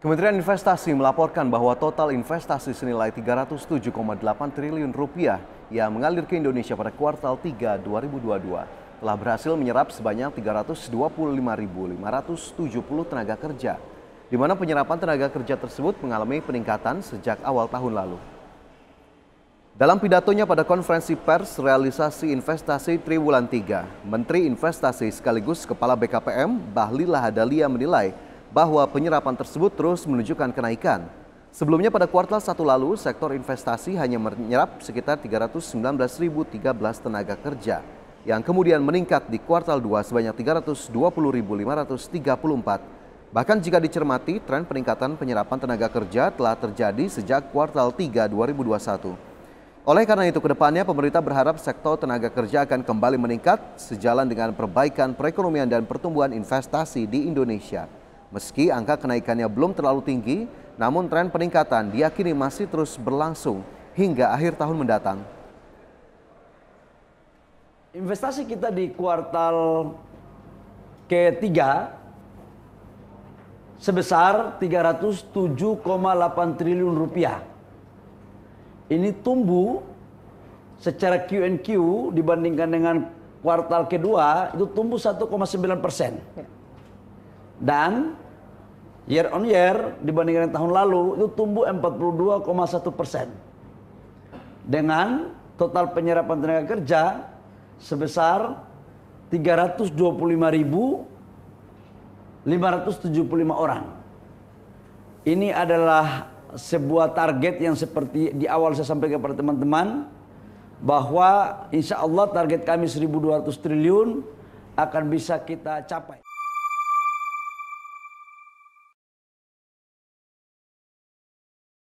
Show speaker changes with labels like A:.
A: Kementerian Investasi melaporkan bahwa total investasi senilai 307,8 triliun rupiah yang mengalir ke Indonesia pada kuartal 3 2022 telah berhasil menyerap sebanyak 325.570 tenaga kerja, di mana penyerapan tenaga kerja tersebut mengalami peningkatan sejak awal tahun lalu. Dalam pidatonya pada konferensi pers realisasi investasi Triwulan 3, Menteri Investasi sekaligus Kepala BKPM Bahlil Lahadalia menilai bahwa penyerapan tersebut terus menunjukkan kenaikan. Sebelumnya pada kuartal satu lalu, sektor investasi hanya menyerap sekitar 319.013 tenaga kerja yang kemudian meningkat di kuartal 2 sebanyak 320.534. Bahkan jika dicermati, tren peningkatan penyerapan tenaga kerja telah terjadi sejak kuartal 3 2021. Oleh karena itu, kedepannya pemerintah berharap sektor tenaga kerja akan kembali meningkat sejalan dengan perbaikan perekonomian dan pertumbuhan investasi di Indonesia. Meski angka kenaikannya belum terlalu tinggi, namun tren peningkatan diakini masih terus berlangsung hingga akhir tahun mendatang.
B: Investasi kita di kuartal ketiga sebesar 307,8 triliun rupiah. Ini tumbuh secara Q&Q dibandingkan dengan kuartal kedua itu tumbuh 1,9 persen. Ya. Dan year on year dibandingkan tahun lalu itu tumbuh 42,1 persen dengan total penyerapan tenaga kerja sebesar 325.575 orang. Ini adalah sebuah target yang seperti di awal saya sampaikan kepada teman-teman bahwa insya Allah target kami 1.200 triliun akan bisa kita capai.